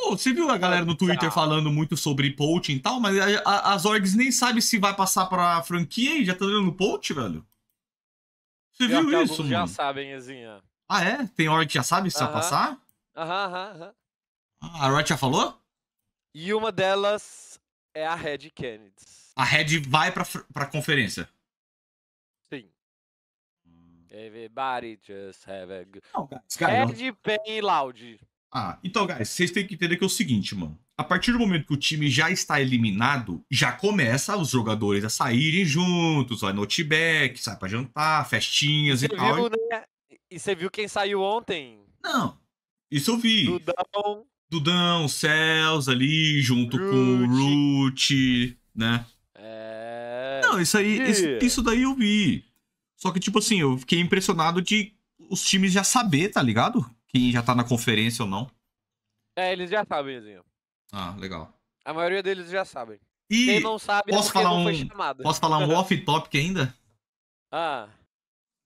Pô, você viu a galera no Twitter falando muito sobre poaching e tal, mas a, a, as orgs nem sabem se vai passar pra franquia e já tá dando poach, velho? Você viu isso, mano? já sabem, Ezinha. Ah, é? Tem org que já sabe se uh -huh. vai passar? Aham, aham, aham. Ah, a Riot já falou? E uma delas é a Red Kennedy. A Red vai pra, pra conferência? Sim. Everybody just have a... Não, cara, Red, não. Pen e Loud. Ah, então, guys, vocês têm que entender que é o seguinte, mano. A partir do momento que o time já está eliminado, já começa os jogadores a saírem juntos, vai no outback, sai pra jantar, festinhas e viu, tal. Né? E você viu quem saiu ontem? Não, isso eu vi. Dudão. Dudão, Cels ali, junto com o Root, né? É... Não, isso aí, e... isso daí eu vi. Só que, tipo assim, eu fiquei impressionado de os times já saber, tá ligado? quem já tá na conferência ou não? É, eles já sabem, Zinho. Ah, legal. A maioria deles já sabem. E quem não sabe é posso é falar um, Posso falar um off-topic ainda? Ah.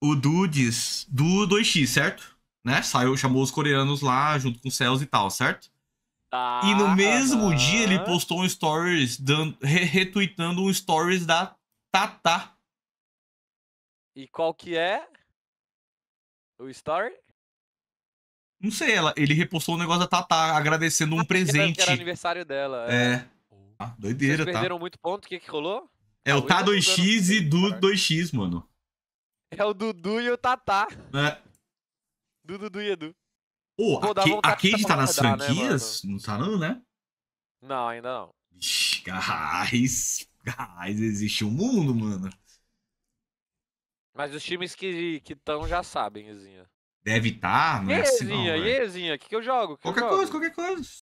O Dudes do 2x, certo? Né? Saiu, chamou os coreanos lá junto com os céus e tal, certo? Ah, e no ah. mesmo ah. dia ele postou um stories, dando, re retweetando um stories da Tata. E qual que é o story? Não sei, ela, ele repostou o um negócio da Tatá agradecendo um presente. Era, era aniversário dela. É. é. Ah, doideira, Vocês tá. perderam muito ponto, o que que rolou? É o Tá, 2x tá e Dudu 2x, mano. É o Dudu e o Tatá. É. Dudu e Edu. Pô, Pô a, Kate tá, tá nas né, franquias? Né, não tá não, né? Não, ainda não. Ixi, guys, guys, existe um mundo, mano. Mas os times que estão já sabem, Zinha. Deve estar, tá, não é assim, não. Iezinha, Iezinha, o que, que eu jogo? Que qualquer eu coisa, qualquer coisa.